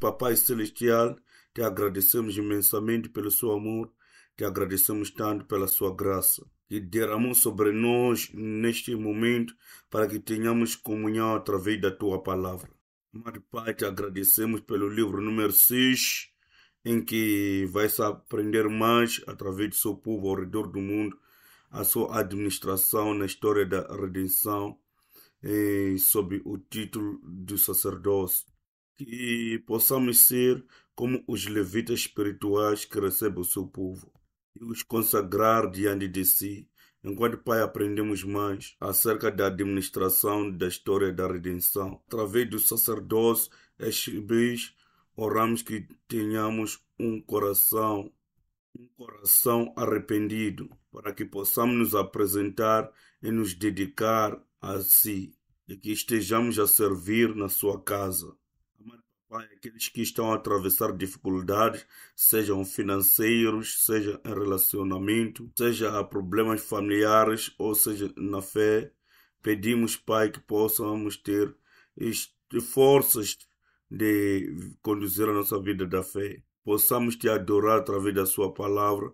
Papai Celestial, te agradecemos imensamente pelo seu amor, te agradecemos tanto pela sua graça que derramou sobre nós neste momento para que tenhamos comunhão através da tua palavra. Mário Pai, te agradecemos pelo livro número 6, em que vais aprender mais através do seu povo ao redor do mundo, a sua administração na história da redenção, eh, sob o título do sacerdócio que possamos ser como os levitas espirituais que recebem o seu povo e os consagrar diante de si. Enquanto Pai, aprendemos mais acerca da administração da história da redenção. Através do sacerdócio, estes oramos que tenhamos um coração, um coração arrependido, para que possamos nos apresentar e nos dedicar a si, e que estejamos a servir na sua casa Pai, aqueles que estão a atravessar dificuldades, sejam financeiros, seja em relacionamento, seja a problemas familiares ou seja na fé, pedimos, Pai, que possamos ter forças de conduzir a nossa vida da fé. Possamos te adorar através da Sua palavra,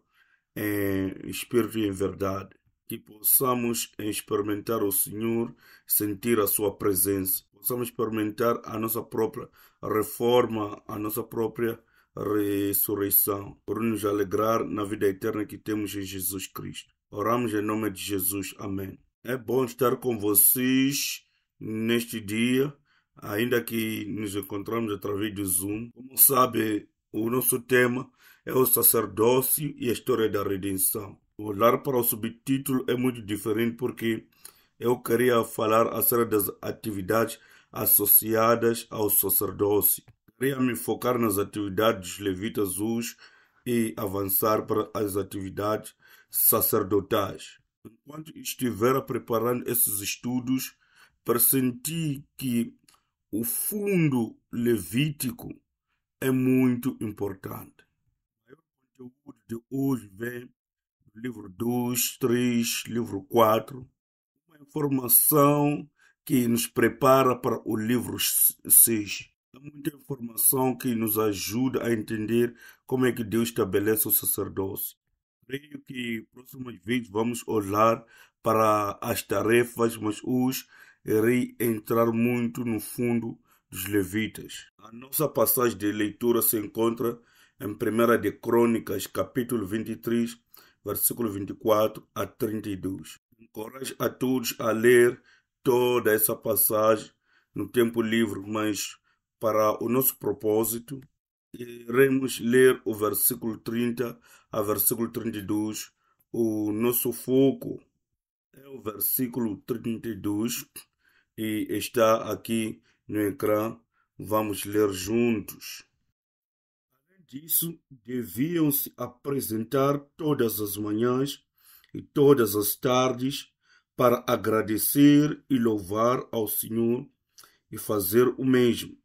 em espírito e em verdade. Que possamos experimentar o Senhor, sentir a Sua presença possamos experimentar a nossa própria reforma, a nossa própria ressurreição, por nos alegrar na vida eterna que temos em Jesus Cristo. Oramos em nome de Jesus. Amém. É bom estar com vocês neste dia, ainda que nos encontramos através do Zoom. Como sabe, o nosso tema é o sacerdócio e a história da redenção. Olhar para o subtítulo é muito diferente porque eu queria falar acerca das atividades associadas ao sacerdócio. Queria me focar nas atividades dos levitas hoje e avançar para as atividades sacerdotais. Enquanto estivera preparando esses estudos, pressenti que o fundo levítico é muito importante. O conteúdo de hoje vem do livro 2, 3, livro 4, uma informação que nos prepara para o livro 6. Há muita informação que nos ajuda a entender como é que Deus estabelece o sacerdócio. Creio que próximos vídeos vamos olhar para as tarefas, mas hoje irei entrar muito no fundo dos levitas. A nossa passagem de leitura se encontra em 1 de Crônicas, capítulo 23, versículo 24 a 32. Encorajo a todos a ler toda essa passagem no tempo livre, mas para o nosso propósito, iremos ler o versículo 30 a versículo 32. O nosso foco é o versículo 32 e está aqui no ecrã. Vamos ler juntos. Além disso, deviam se apresentar todas as manhãs e todas as tardes para agradecer e louvar ao Senhor e fazer o mesmo.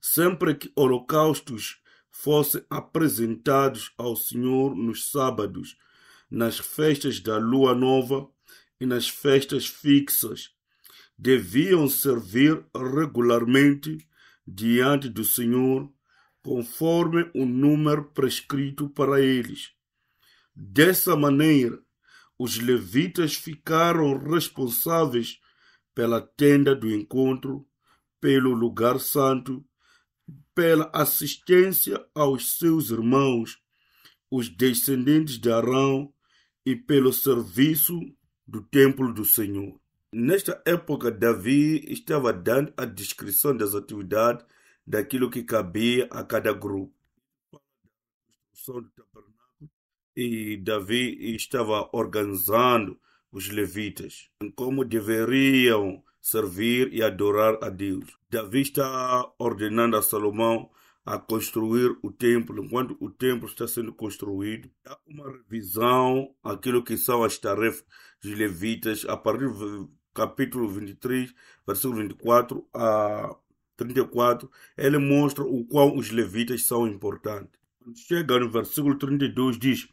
Sempre que holocaustos fossem apresentados ao Senhor nos sábados, nas festas da lua nova e nas festas fixas, deviam servir regularmente diante do Senhor, conforme o número prescrito para eles. Dessa maneira, os levitas ficaram responsáveis pela tenda do encontro, pelo lugar santo, pela assistência aos seus irmãos, os descendentes de Arão, e pelo serviço do templo do Senhor. Nesta época, Davi estava dando a descrição das atividades daquilo que cabia a cada grupo. Construção do e Davi estava organizando os levitas como deveriam servir e adorar a Deus. Davi está ordenando a Salomão a construir o templo. Enquanto o templo está sendo construído, há uma revisão aquilo que são as tarefas dos levitas a partir do capítulo 23, versículo 24 a 34, ele mostra o quão os levitas são importantes. Chega no versículo 32, diz: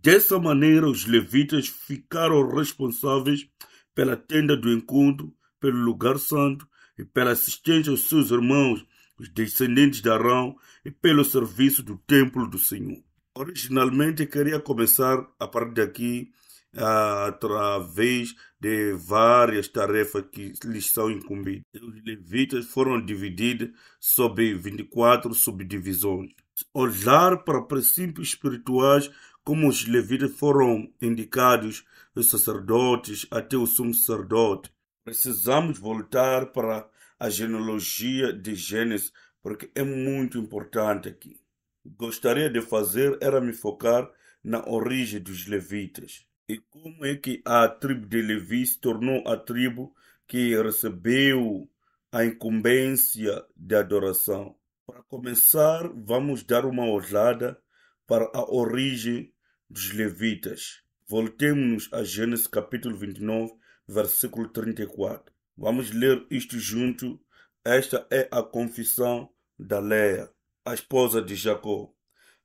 Dessa maneira, os levitas ficaram responsáveis pela tenda do encontro, pelo lugar santo e pela assistência aos seus irmãos, os descendentes de Arão, e pelo serviço do templo do Senhor. Originalmente, queria começar a partir daqui através de várias tarefas que lhes são incumbidas. Os levitas foram divididos sob 24 subdivisões. Olhar para princípios espirituais como os levitas foram indicados os sacerdotes até o sumo sacerdote. Precisamos voltar para a genealogia de Gênesis, porque é muito importante aqui. Gostaria de fazer era me focar na origem dos levitas e como é que a tribo de Levi se tornou a tribo que recebeu a incumbência de adoração. Para começar, vamos dar uma olhada para a origem dos Levitas. Voltemos-nos a Gênesis capítulo 29, versículo 34. Vamos ler isto junto. Esta é a confissão da Leia, a esposa de Jacó.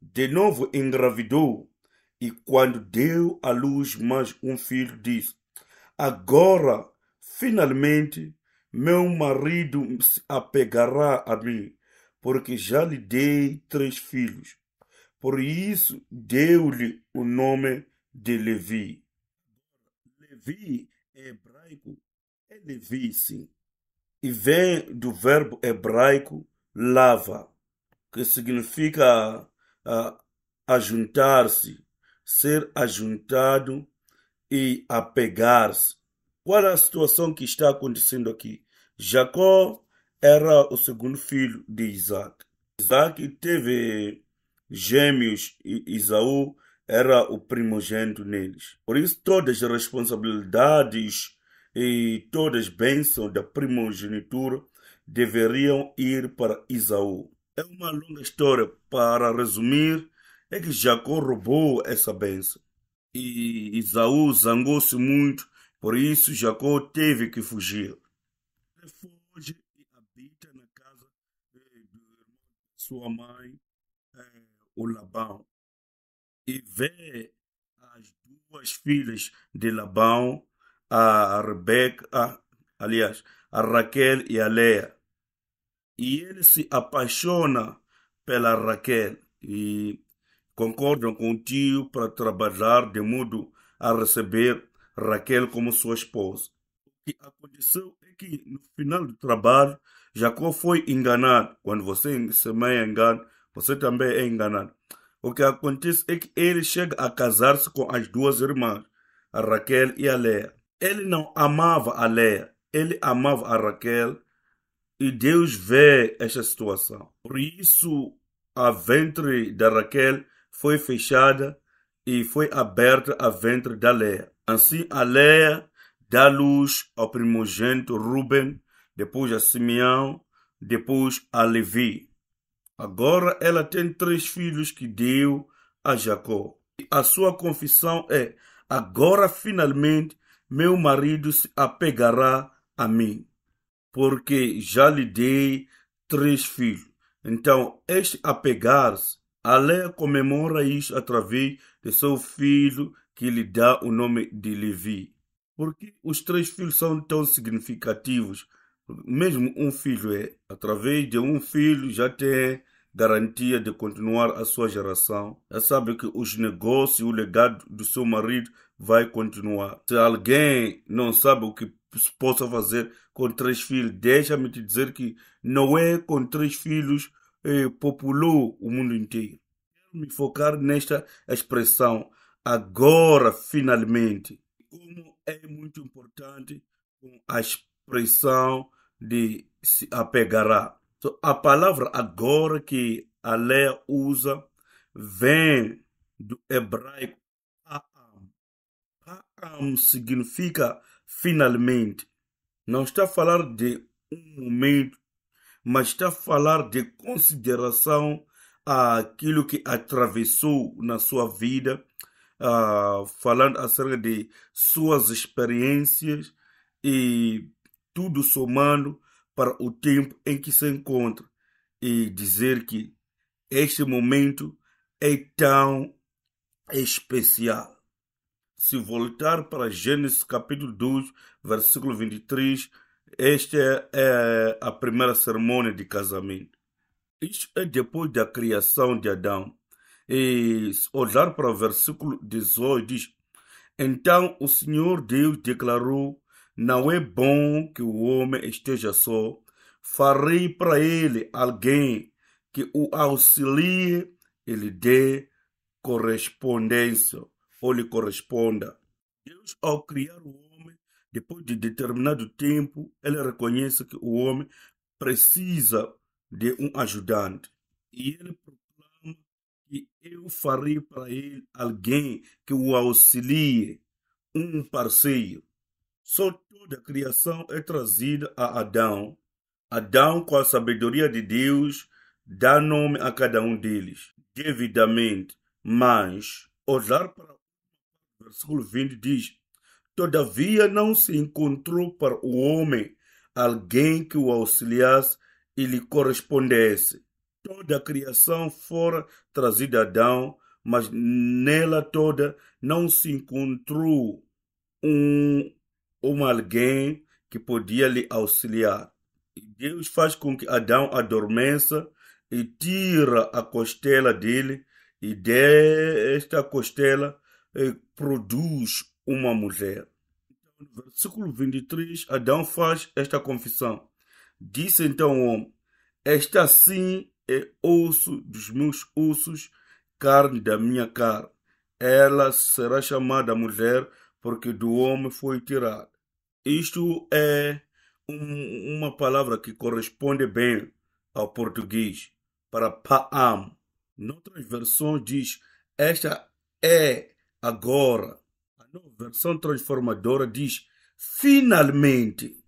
De novo engravidou e quando deu à luz mais um filho, disse: Agora, finalmente, meu marido se apegará a mim, porque já lhe dei três filhos por isso deu-lhe o nome de Levi. Levi é hebraico, é Levi sim, e vem do verbo hebraico lava, que significa uh, ajuntar-se, ser ajuntado e apegar-se. Qual é a situação que está acontecendo aqui? Jacó era o segundo filho de Isaac. Isaac teve gêmeos e Isaú era o primogênito neles. Por isso, todas as responsabilidades e todas as bênçãos da primogenitura deveriam ir para Isaú. É uma longa história. Para resumir, é que Jacó roubou essa bênção. E Isaú zangou-se muito, por isso Jacó teve que fugir. Ele foge e habita na casa de sua mãe o Labão e vê as duas filhas de Labão, a Rebeca, a, aliás, a Raquel e a Leia. E ele se apaixona pela Raquel e concordam com o tio para trabalhar de modo a receber Raquel como sua esposa. O que aconteceu é que no final do trabalho, Jacó foi enganado. Quando você semeia engano, você também é enganado. O que acontece é que ele chega a casar-se com as duas irmãs, a Raquel e a Leia. Ele não amava a Leia, ele amava a Raquel e Deus vê esta situação. Por isso, a ventre da Raquel foi fechada e foi aberta a ventre da Leia. Assim, a Leia dá luz ao primogênito Ruben, depois a Simeão, depois a Levi. Agora ela tem três filhos que deu a Jacó. A sua confissão é: agora finalmente meu marido se apegará a mim, porque já lhe dei três filhos. Então, este apegar-se, Alé comemora isso através de seu filho que lhe dá o nome de Levi. Porque os três filhos são tão significativos mesmo um filho é, através de um filho, já tem garantia de continuar a sua geração. Já sabe que os negócios e o legado do seu marido vai continuar. Se alguém não sabe o que se possa fazer com três filhos, deixa-me te dizer que não é com três filhos eh, populou o mundo inteiro. Quero me focar nesta expressão agora, finalmente. Como é muito importante a expressão de se apegará. Então, a palavra agora que a Leia usa vem do hebraico Pa'am. Pa'am significa finalmente. Não está a falar de um momento, mas está a falar de consideração àquilo que atravessou na sua vida, uh, falando acerca de suas experiências e tudo somando para o tempo em que se encontra e dizer que este momento é tão especial. Se voltar para Gênesis capítulo 2 versículo 23, esta é, é a primeira cerimônia de casamento. Isso é depois da criação de Adão. E se olhar para o versículo 18, diz: Então o Senhor Deus declarou não é bom que o homem esteja só. Farei para ele alguém que o auxilie e lhe dê correspondência ou lhe corresponda. Deus, ao criar o homem, depois de determinado tempo, ele reconhece que o homem precisa de um ajudante. E ele proclama que eu farei para ele alguém que o auxilie, um parceiro. Só toda a criação é trazida a Adão. Adão, com a sabedoria de Deus, dá nome a cada um deles, devidamente. Mas, olhar para o versículo 20 diz: Todavia não se encontrou para o homem alguém que o auxiliasse e lhe correspondesse. Toda a criação fora trazida a Adão, mas nela toda não se encontrou um ou alguém que podia lhe auxiliar. Deus faz com que Adão adormeça e tira a costela dele, e desta costela eh, produz uma mulher. Então, no versículo 23, Adão faz esta confissão. Disse então o homem: Esta sim é osso dos meus ossos, carne da minha carne. Ela será chamada mulher, porque do homem foi tirada. Isto é um, uma palavra que corresponde bem ao português, para Paam. Noutras versões diz, esta é agora. A nova versão transformadora diz, finalmente.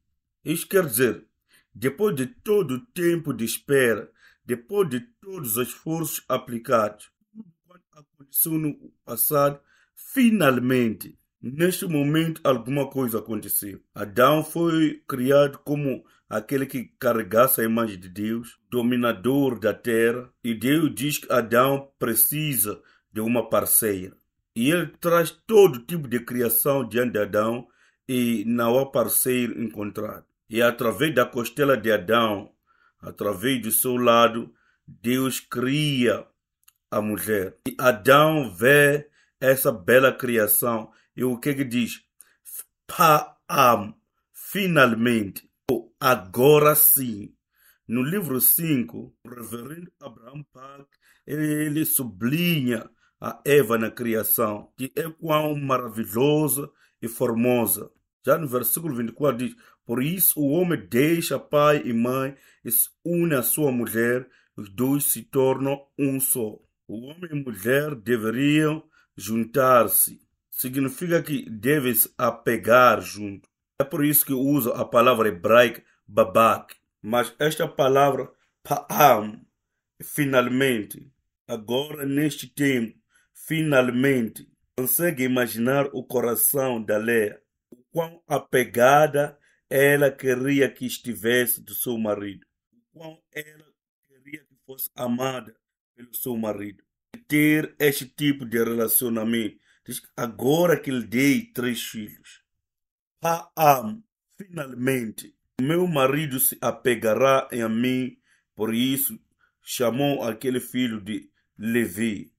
Isto quer dizer, depois de todo o tempo de espera, depois de todos os esforços aplicados, tudo aconteceu no passado, finalmente Neste momento, alguma coisa aconteceu. Adão foi criado como aquele que carregasse a imagem de Deus, dominador da terra, e Deus diz que Adão precisa de uma parceira. E ele traz todo tipo de criação diante de Adão e não há parceiro encontrado. E através da costela de Adão, através do seu lado, Deus cria a mulher. E Adão vê essa bela criação e o que que diz? Pa'am, finalmente. Agora sim. No livro 5, o reverendo Abraham Pack, ele sublinha a Eva na criação, que é quão maravilhosa e formosa. Já no versículo 24 diz: Por isso o homem deixa pai e mãe e se une à sua mulher, os dois se tornam um só. O homem e a mulher deveriam juntar-se significa que deves apegar junto. É por isso que uso a palavra hebraica babak. Mas esta palavra pa'am, finalmente, agora neste tempo, finalmente, consegue imaginar o coração da Leia, o quão apegada ela queria que estivesse do seu marido, o quão ela queria que fosse amada pelo seu marido. Ter este tipo de relacionamento Diz agora que lhe dei três filhos. Paam, finalmente, meu marido se apegará a mim, por isso chamou aquele filho de Levi.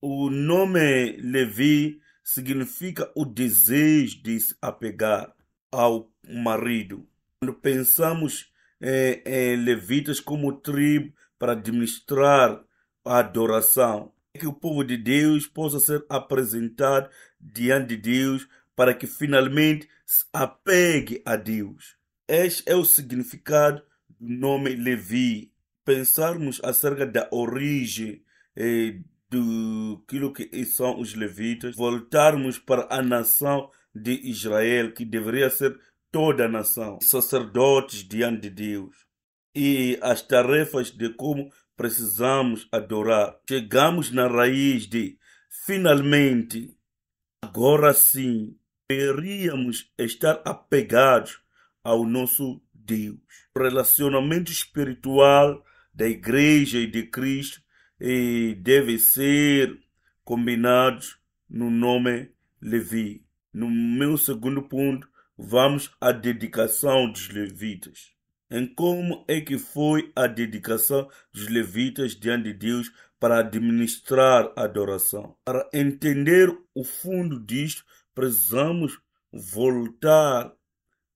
O nome Levi significa o desejo de se apegar ao marido. Quando pensamos em, é, em é, levitas como tribo para administrar a adoração, é que o povo de Deus possa ser apresentado diante de Deus para que finalmente se apegue a Deus. Este é o significado do nome Levi. Pensarmos acerca da origem eh, do que são os levitas, voltarmos para a nação de Israel, que deveria ser toda a nação, sacerdotes diante de Deus e as tarefas de como precisamos adorar. Chegamos na raiz de finalmente, agora sim, deveríamos estar apegados ao nosso Deus. O relacionamento espiritual da Igreja e de Cristo e deve ser combinado no nome Levi. No meu segundo ponto, vamos à dedicação dos levitas em como é que foi a dedicação dos levitas diante de Deus para administrar a adoração. Para entender o fundo disto, precisamos voltar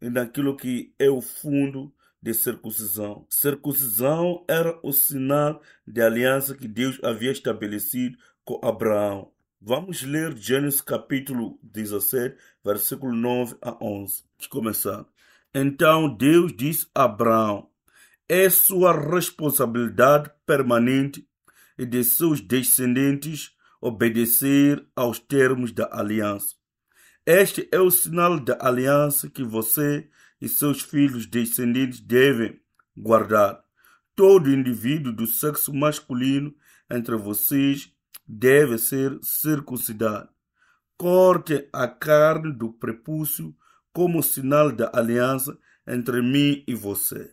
naquilo que é o fundo de circuncisão. Circuncisão era o sinal de aliança que Deus havia estabelecido com Abraão. Vamos ler Gênesis capítulo 17, versículo 9 a 11. Vamos começar. Então Deus disse a Abraão: É sua responsabilidade permanente e de seus descendentes obedecer aos termos da aliança. Este é o sinal da aliança que você e seus filhos descendentes devem guardar. Todo indivíduo do sexo masculino entre vocês deve ser circuncidado. Corte a carne do prepúcio como sinal da aliança entre mim e você.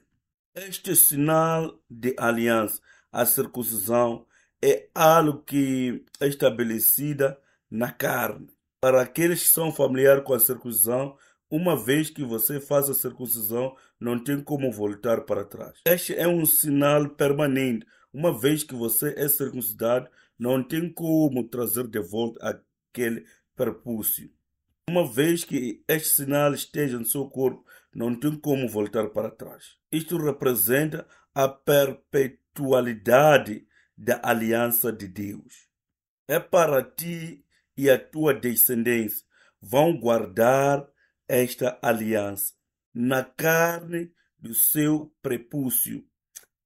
Este sinal de aliança, a circuncisão, é algo que é estabelecida na carne. Para aqueles que são familiares com a circuncisão, uma vez que você faz a circuncisão, não tem como voltar para trás. Este é um sinal permanente. Uma vez que você é circuncidado, não tem como trazer de volta aquele perpúcio. Uma vez que este sinal esteja no seu corpo, não tem como voltar para trás. Isto representa a perpetualidade da aliança de Deus. É para ti e a tua descendência vão guardar esta aliança na carne do seu prepúcio.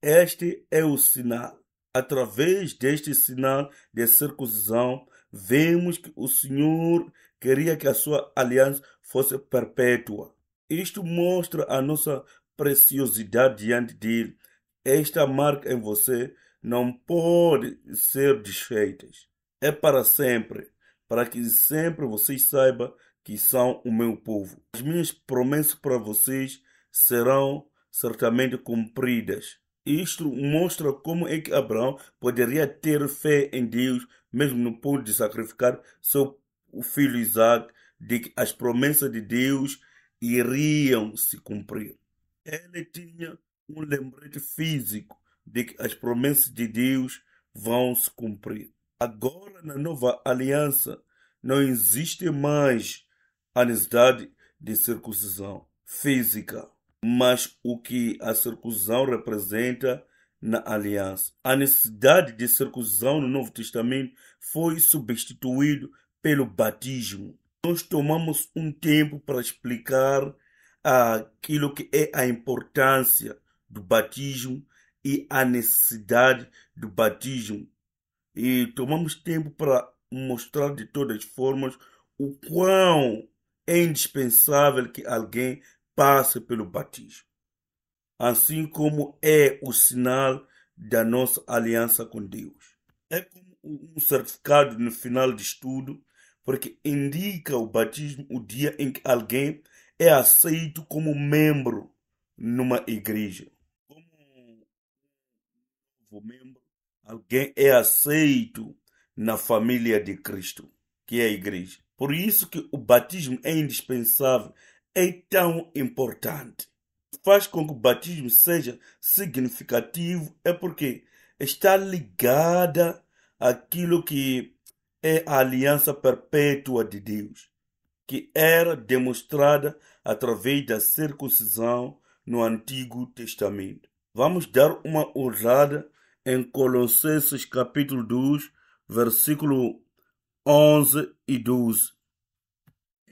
Este é o sinal. Através deste sinal de circuncisão, vemos que o Senhor queria que a sua aliança fosse perpétua. Isto mostra a nossa preciosidade diante dele. Esta marca em você não pode ser desfeita. É para sempre, para que sempre vocês saibam que são o meu povo. As minhas promessas para vocês serão certamente cumpridas. Isto mostra como é que Abraão poderia ter fé em Deus, mesmo no ponto de sacrificar seu o filho Isaac de que as promessas de Deus iriam se cumprir. Ele tinha um lembrete físico de que as promessas de Deus vão se cumprir. Agora, na nova aliança, não existe mais a necessidade de circuncisão física, mas o que a circuncisão representa na aliança. A necessidade de circuncisão no Novo Testamento foi substituído pelo batismo. Nós tomamos um tempo para explicar aquilo que é a importância do batismo e a necessidade do batismo. E tomamos tempo para mostrar de todas as formas o quão é indispensável que alguém passe pelo batismo, assim como é o sinal da nossa aliança com Deus. É como um certificado no final de estudo porque indica o batismo o dia em que alguém é aceito como membro numa igreja. Como membro, alguém é aceito na família de Cristo, que é a igreja. Por isso que o batismo é indispensável, é tão importante. Faz com que o batismo seja significativo, é porque está ligada àquilo que é a aliança perpétua de Deus, que era demonstrada através da circuncisão no Antigo Testamento. Vamos dar uma olhada em Colossenses capítulo 2, versículo 11 e 12.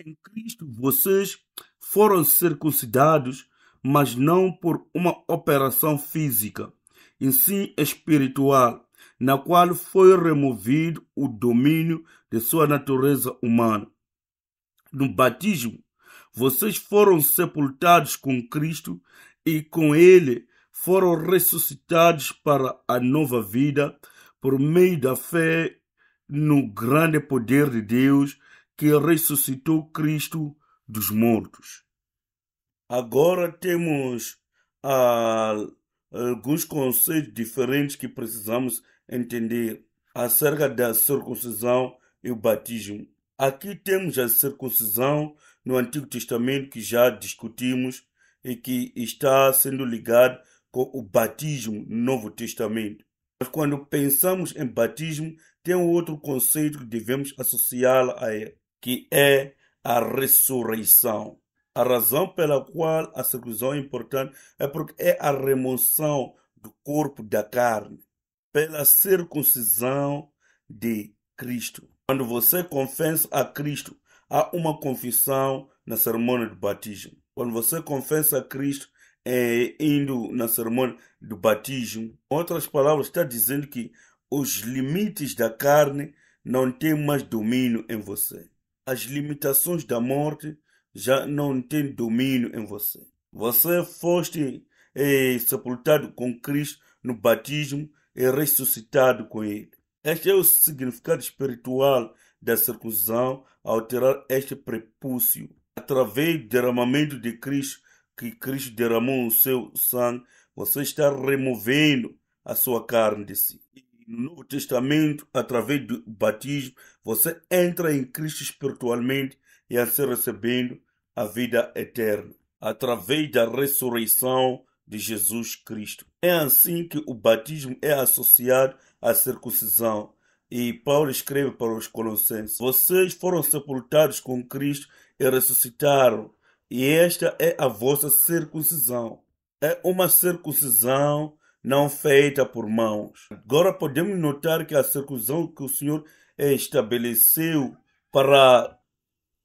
Em Cristo vocês foram circuncidados, mas não por uma operação física, e sim espiritual na qual foi removido o domínio de sua natureza humana. No batismo, vocês foram sepultados com Cristo e com Ele foram ressuscitados para a nova vida por meio da fé no grande poder de Deus que ressuscitou Cristo dos mortos. Agora temos ah, alguns conceitos diferentes que precisamos entender acerca da circuncisão e o batismo. Aqui temos a circuncisão no Antigo Testamento que já discutimos e que está sendo ligado com o batismo no Novo Testamento. Mas quando pensamos em batismo, tem um outro conceito que devemos associá lo a ele, que é a ressurreição. A razão pela qual a circuncisão é importante é porque é a remoção do corpo da carne pela circuncisão de Cristo. Quando você confessa a Cristo, há uma confissão na cerimônia do batismo. Quando você confessa a Cristo, é, indo na cerimônia do batismo, outras palavras, está dizendo que os limites da carne não têm mais domínio em você. As limitações da morte já não têm domínio em você. Você foste é, sepultado com Cristo no batismo e ressuscitado com ele. Este é o significado espiritual da circuncisão ao tirar este prepúcio. Através do derramamento de Cristo, que Cristo derramou o seu sangue, você está removendo a sua carne de si. No Novo Testamento, através do batismo, você entra em Cristo espiritualmente e assim recebendo a vida eterna. Através da ressurreição, de Jesus Cristo. É assim que o batismo é associado à circuncisão. E Paulo escreve para os Colossenses: Vocês foram sepultados com Cristo e ressuscitaram, e esta é a vossa circuncisão. É uma circuncisão não feita por mãos. Agora podemos notar que a circuncisão que o Senhor estabeleceu para a,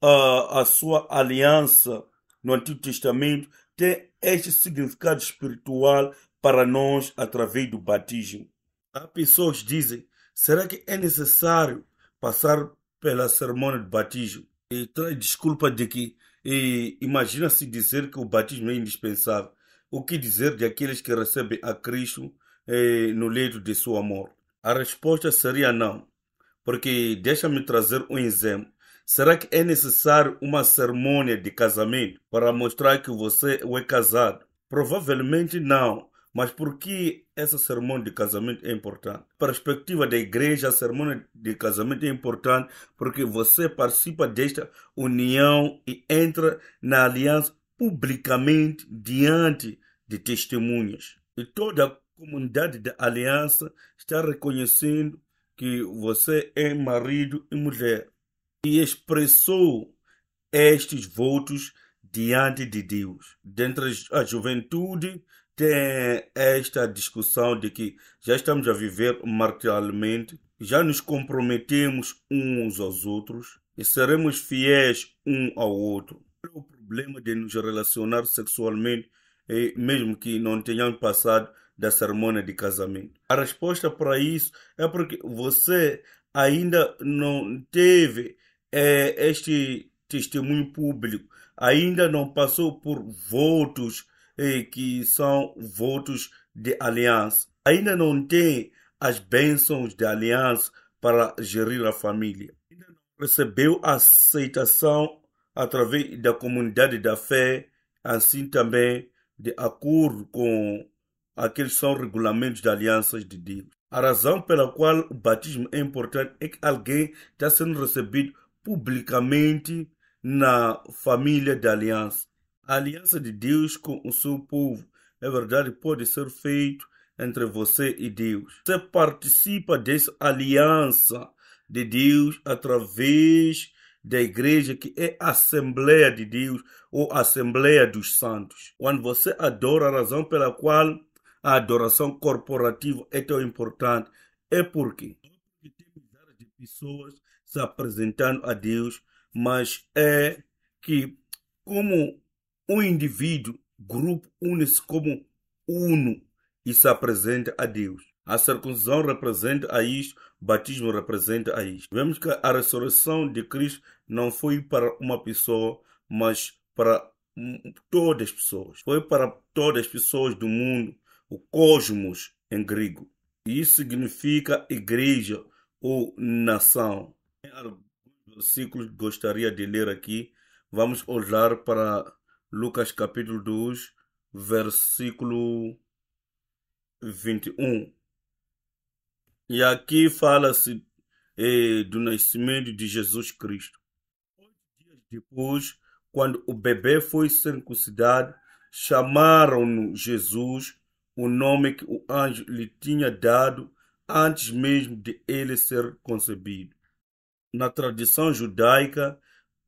ah, a sua aliança no Antigo Testamento tem este significado espiritual para nós através do batismo. Há pessoas que dizem: será que é necessário passar pela cerimônia de batismo? E desculpa de que imagina-se dizer que o batismo é indispensável. O que dizer de aqueles que recebem a Cristo eh, no leito de seu amor? A resposta seria não, porque deixa-me trazer um exemplo. Será que é necessário uma cerimônia de casamento para mostrar que você é casado? Provavelmente não. Mas por que essa cerimônia de casamento é importante? Perspectiva da igreja, a cerimônia de casamento é importante porque você participa desta união e entra na aliança publicamente diante de testemunhas. E toda a comunidade da aliança está reconhecendo que você é marido e mulher e expressou estes votos diante de Deus. Dentre a juventude tem esta discussão de que já estamos a viver martiralmente, já nos comprometemos uns aos outros e seremos fiéis um ao outro. O problema de nos relacionar sexualmente, é, mesmo que não tenhamos passado da cerimônia de casamento. A resposta para isso é porque você ainda não teve é, este testemunho público ainda não passou por votos é, que são votos de aliança. Ainda não tem as bênçãos de aliança para gerir a família. Ainda não recebeu aceitação através da comunidade da fé, assim também de acordo com aqueles são regulamentos de alianças de Deus. A razão pela qual o batismo é importante é que alguém está sendo recebido publicamente na família da aliança. A aliança de Deus com o seu povo, é verdade, pode ser feita entre você e Deus. Você participa dessa aliança de Deus através da igreja que é a Assembleia de Deus ou Assembleia dos Santos, quando você adora a razão pela qual a adoração corporativa é tão importante. É porque tem milhares de pessoas se apresentando a Deus, mas é que, como um indivíduo, grupo une-se como uno e se apresenta a Deus. A circuncisão representa a isto, o batismo representa a isto. Vemos que a ressurreição de Cristo não foi para uma pessoa, mas para todas as pessoas. Foi para todas as pessoas do mundo, o cosmos em grego. Isso significa igreja ou nação alguns versículos gostaria de ler aqui. Vamos olhar para Lucas capítulo 2, versículo 21. E aqui fala-se eh, do nascimento de Jesus Cristo. Oito dias depois, quando o bebê foi circuncidado, chamaram-no Jesus, o nome que o anjo lhe tinha dado antes mesmo de ele ser concebido. Na tradição judaica,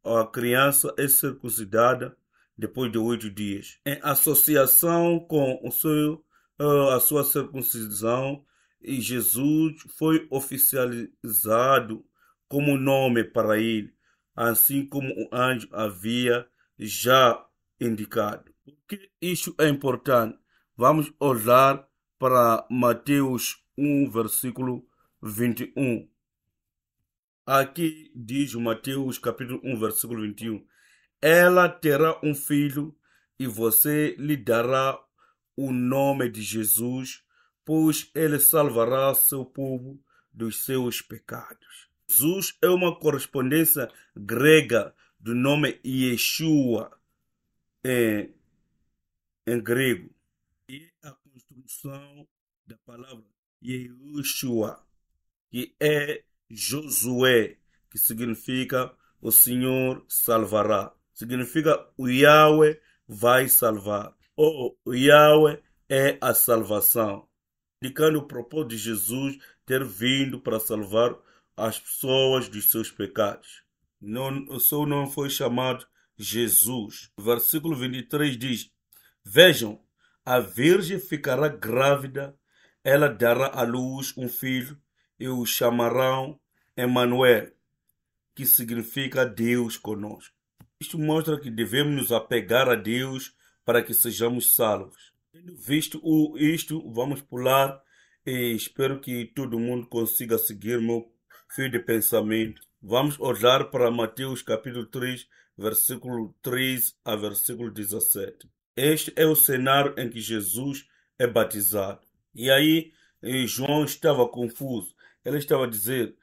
a criança é circuncidada depois de oito dias, em associação com o seu, eh, a sua circuncisão, e Jesus foi oficializado como nome para ele, assim como o anjo havia já indicado. Porque isso é importante. Vamos olhar para Mateus 1, versículo 21. Aqui diz Mateus capítulo 1, versículo 21. Ela terá um filho e você lhe dará o nome de Jesus, pois ele salvará seu povo dos seus pecados. Jesus é uma correspondência grega do nome Yeshua em, em grego e a construção da palavra Yeshua, que é Josué, que significa o Senhor salvará. Significa o Yahweh vai salvar. Ou oh, oh, o Yahweh é a salvação. Indicando o propósito de Jesus ter vindo para salvar as pessoas dos seus pecados. Não, o seu nome foi chamado Jesus. Versículo 23 diz: Vejam, a virgem ficará grávida, ela dará à luz um filho e o chamarrão Emmanuel, é que significa Deus conosco. Isto mostra que devemos nos apegar a Deus para que sejamos salvos. Visto isto, vamos pular e espero que todo mundo consiga seguir meu fio de pensamento. Vamos olhar para Mateus capítulo 3, versículo 13 a versículo 17. Este é o cenário em que Jesus é batizado. E aí eh, João estava confuso. Ele estava a dizer: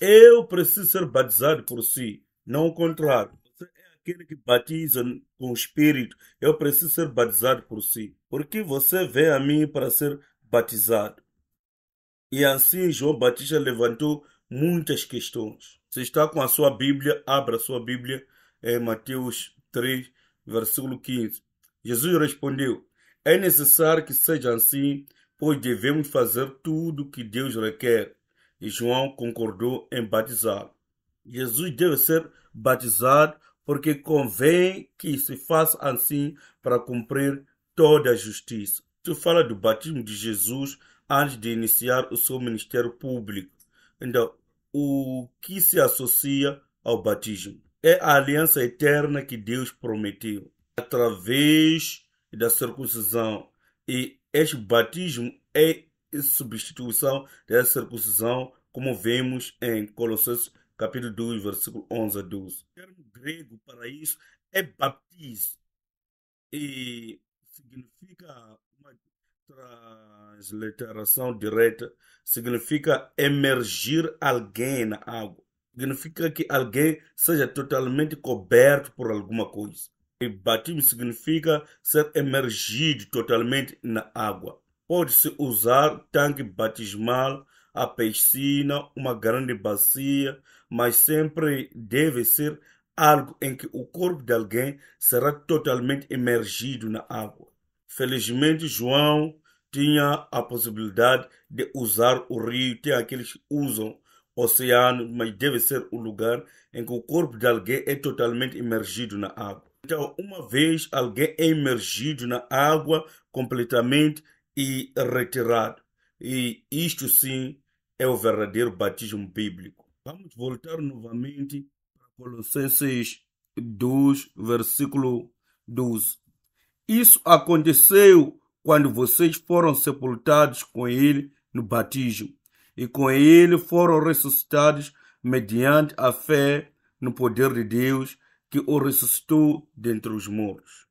Eu preciso ser batizado por si, não o contrário. Você é aquele que batiza com o Espírito. Eu preciso ser batizado por si, porque você vem a mim para ser batizado. E assim João Batista levantou muitas questões. Se está com a sua Bíblia, abra a sua Bíblia em Mateus 3, versículo 15. Jesus respondeu: É necessário que seja assim, pois devemos fazer tudo o que Deus requer e João concordou em batizá-lo. Jesus deve ser batizado porque convém que se faça assim para cumprir toda a justiça. Tu fala do batismo de Jesus antes de iniciar o seu ministério público. Então, o que se associa ao batismo? É a aliança eterna que Deus prometeu através da circuncisão. E este batismo é e substituição dessa circuncisão, como vemos em Colossenses capítulo 2, versículo 11 a 12. O termo grego para isso é baptizo e significa uma transliteração direta, significa emergir alguém na água. Significa que alguém seja totalmente coberto por alguma coisa. E batismo significa ser emergido totalmente na água. Pode-se usar tanque batismal, a piscina, uma grande bacia, mas sempre deve ser algo em que o corpo de alguém será totalmente imergido na água. Felizmente, João tinha a possibilidade de usar o rio, tem aqueles que usam oceano, mas deve ser um lugar em que o corpo de alguém é totalmente imergido na água. Então, uma vez alguém é imergido na água completamente, e retirado. E isto sim é o verdadeiro batismo bíblico. Vamos voltar novamente para Colossenses 2, versículo 12. Isso aconteceu quando vocês foram sepultados com ele no batismo, e com ele foram ressuscitados mediante a fé no poder de Deus que o ressuscitou dentre os mortos.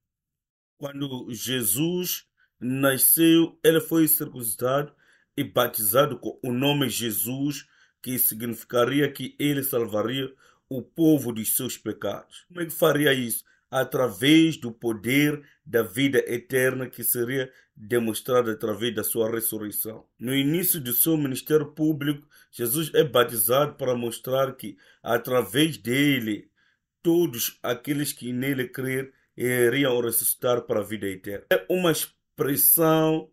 Quando Jesus nasceu, ele foi circuncidado e batizado com o nome Jesus, que significaria que ele salvaria o povo dos seus pecados. Como é que faria isso? Através do poder da vida eterna que seria demonstrado através da sua ressurreição. No início do seu ministério público, Jesus é batizado para mostrar que, através dele, todos aqueles que nele crer iriam ressuscitar para a vida eterna. É uma expressão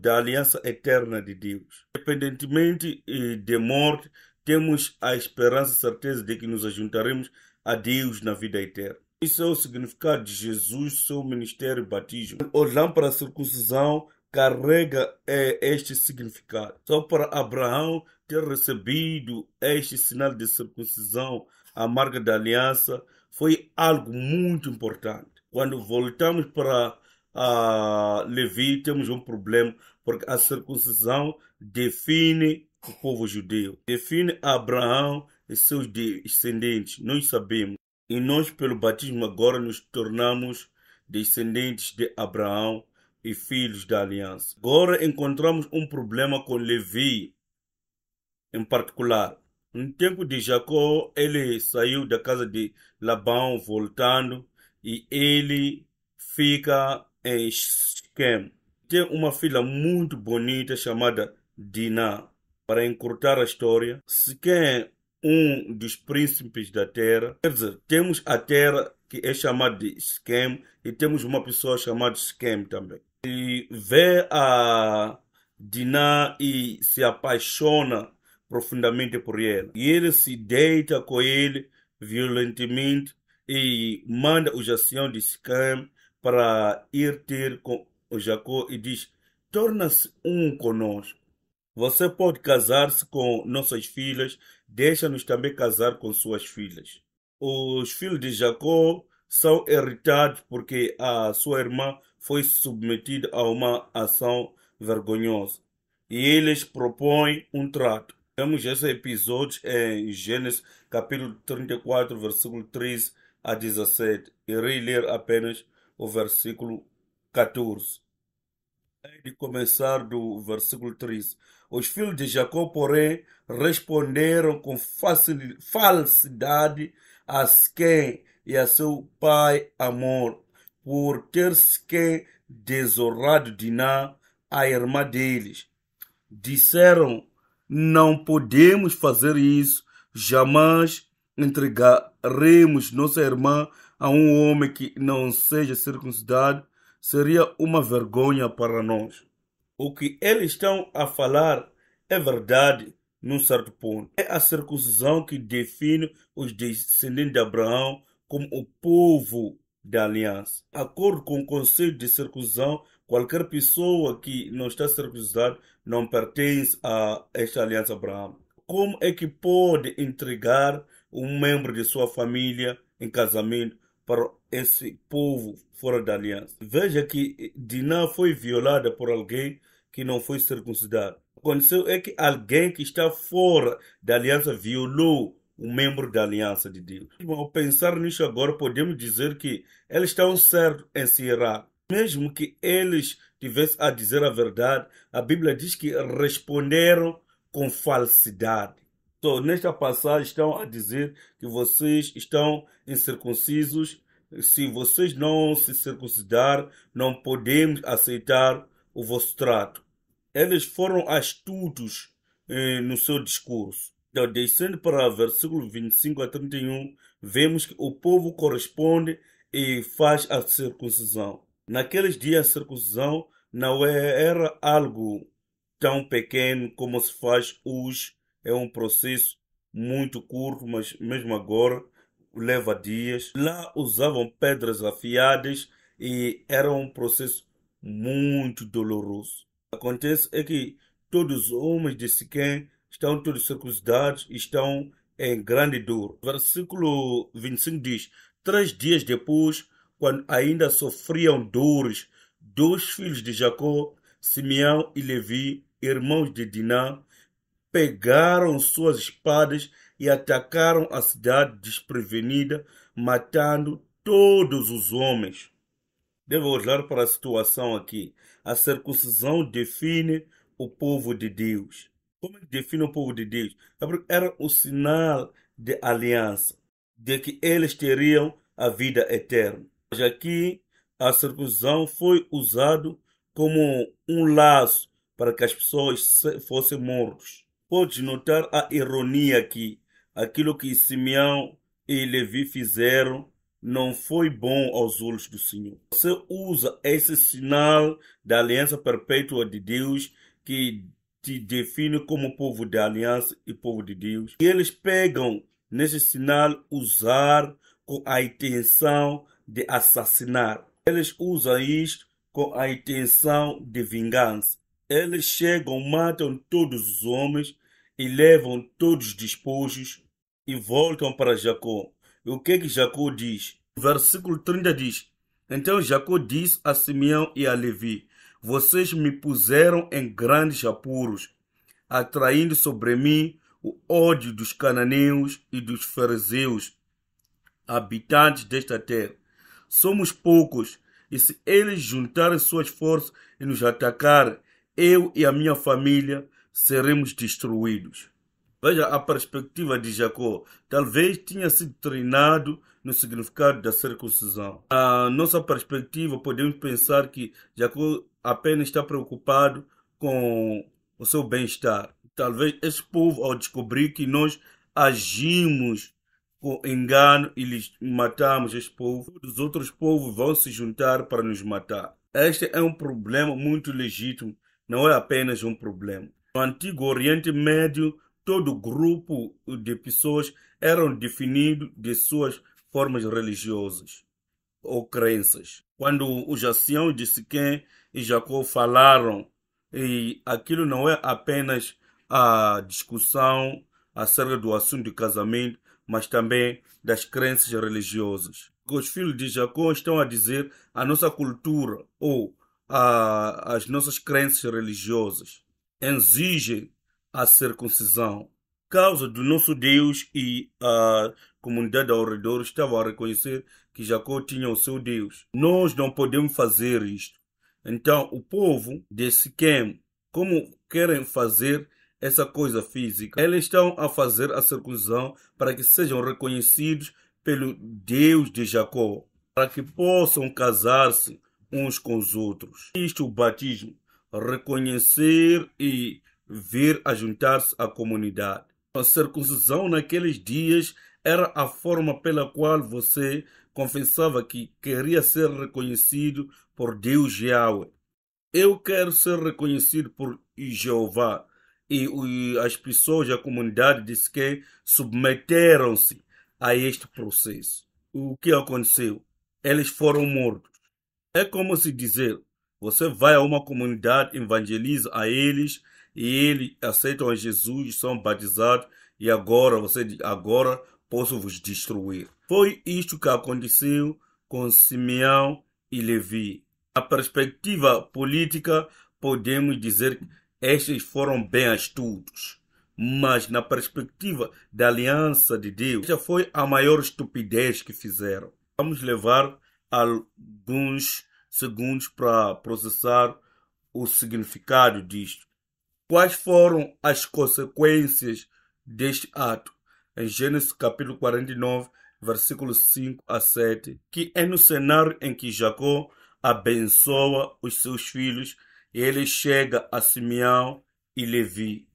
da aliança eterna de Deus. Independentemente eh, de morte, temos a esperança e certeza de que nos ajuntaremos a Deus na vida eterna. Isso é o significado de Jesus, seu ministério e batismo. Olhando para a circuncisão, carrega é, este significado. Só para Abraão ter recebido este sinal de circuncisão, a marca da aliança, foi algo muito importante. Quando voltamos para a Levi temos um problema, porque a circuncisão define o povo judeu, define Abraão e seus descendentes, nós sabemos. E nós, pelo batismo, agora nos tornamos descendentes de Abraão e filhos da aliança. Agora encontramos um problema com Levi, em particular. No tempo de Jacó, ele saiu da casa de Labão, voltando, e ele fica em Siquém. Tem uma filha muito bonita chamada Diná. Para encurtar a história, é um dos príncipes da terra. Quer dizer, temos a terra que é chamada de Siquém e temos uma pessoa chamada Siquém também. E vê a Diná e se apaixona profundamente por ela. E ele se deita com ele violentamente e manda o Jacião de Siquém para ir ter com Jacó e diz: Torna-se um conosco. Você pode casar-se com nossas filhas, deixa-nos também casar com suas filhas. Os filhos de Jacó são irritados porque a sua irmã foi submetida a uma ação vergonhosa. E eles propõem um trato. Temos esse episódio em Gênesis capítulo 34, versículo 13 a 17. Irei ler apenas o versículo 14. Hei de começar do versículo 13. Os filhos de Jacó, porém, responderam com falsidade a Siquém e a seu pai Amor, por ter Siquém desonrado Diná, a irmã deles. Disseram, não podemos fazer isso, jamais entregaremos nossa irmã a um homem que não seja circuncidado seria uma vergonha para nós. O que eles estão a falar é verdade num certo ponto. É a circuncisão que define os descendentes de Abraão como o povo da aliança. Acordo com o conceito de circuncisão, qualquer pessoa que não está circuncidado não pertence a esta aliança Abraão. Como é que pode entregar um membro de sua família em casamento para esse povo fora da aliança. Veja que Diná foi violada por alguém que não foi circuncidado. O Aconteceu é que alguém que está fora da aliança violou um membro da aliança de Deus. Ao pensar nisso agora, podemos dizer que eles estão certos em se errar. Mesmo que eles tivessem a dizer a verdade, a Bíblia diz que responderam com falsidade. Então, nesta passagem estão a dizer que vocês estão incircuncisos. Se vocês não se circuncidar, não podemos aceitar o vosso trato. Eles foram astutos eh, no seu discurso. Então, descendo para o versículo 25 a 31, vemos que o povo corresponde e faz a circuncisão. Naqueles dias, a circuncisão não é, era algo tão pequeno como se faz hoje é um processo muito curto, mas mesmo agora leva dias. Lá usavam pedras afiadas e era um processo muito doloroso. Acontece é que todos os homens de Siquém estão todos circuncidados e estão em grande dor. Versículo 25 diz: Três dias depois, quando ainda sofriam dores, dois filhos de Jacó, Simeão e Levi, irmãos de Diná, pegaram suas espadas e atacaram a cidade desprevenida, matando todos os homens. Devo olhar para a situação aqui. A circuncisão define o povo de Deus. Como define o povo de Deus? Era o sinal de aliança, de que eles teriam a vida eterna. Mas aqui a circuncisão foi usado como um laço para que as pessoas fossem mortas. Podes notar a ironia que aquilo que Simeão e Levi fizeram não foi bom aos olhos do Senhor. Você usa esse sinal da aliança perpétua de Deus que te define como povo da aliança e povo de Deus. E eles pegam nesse sinal usar com a intenção de assassinar. Eles usam isto com a intenção de vingança. Eles chegam, matam todos os homens e levam todos os despojos e voltam para Jacó. E o que é que Jacó diz? Versículo 30 diz: Então Jacó disse a Simeão e a Levi: Vocês me puseram em grandes apuros, atraindo sobre mim o ódio dos cananeus e dos fariseus, habitantes desta terra. Somos poucos, e se eles juntarem suas forças e nos atacarem, eu e a minha família seremos destruídos. Veja a perspectiva de Jacó. Talvez tinha sido treinado no significado da circuncisão. A nossa perspectiva, podemos pensar que Jacó apenas está preocupado com o seu bem-estar. Talvez esse povo, ao descobrir que nós agimos com engano e lhes matamos esse povo, os outros povos vão se juntar para nos matar. Este é um problema muito legítimo não é apenas um problema. No antigo Oriente Médio, todo grupo de pessoas eram definido de suas formas religiosas ou crenças. Quando os anciãos de Siquém e Jacó falaram, e aquilo não é apenas a discussão acerca do assunto de casamento, mas também das crenças religiosas. Os filhos de Jacó estão a dizer a nossa cultura ou a, as nossas crenças religiosas, exigem a circuncisão, causa do nosso Deus e a comunidade ao redor estava a reconhecer que Jacó tinha o seu Deus. Nós não podemos fazer isto. Então, o povo de Siquém, como querem fazer essa coisa física, eles estão a fazer a circuncisão para que sejam reconhecidos pelo Deus de Jacó, para que possam casar-se uns com os outros. Isto o batismo, reconhecer e vir a juntar-se à comunidade. A circuncisão naqueles dias era a forma pela qual você confessava que queria ser reconhecido por Deus Yahweh. Eu quero ser reconhecido por Jeová. E as pessoas, da comunidade de que submeteram-se a este processo. O que aconteceu? Eles foram mortos. É como se dizer: você vai a uma comunidade, evangeliza a eles e eles aceitam Jesus, são batizados e agora você agora posso vos destruir. Foi isto que aconteceu com Simeão e Levi. A perspectiva política podemos dizer que estes foram bem astutos, mas na perspectiva da aliança de Deus, já foi a maior estupidez que fizeram. Vamos levar alguns segundos para processar o significado disto. Quais foram as consequências deste ato? Em Gênesis capítulo 49, versículos 5 a 7, que é no cenário em que Jacó abençoa os seus filhos, ele chega a Simeão e Levi.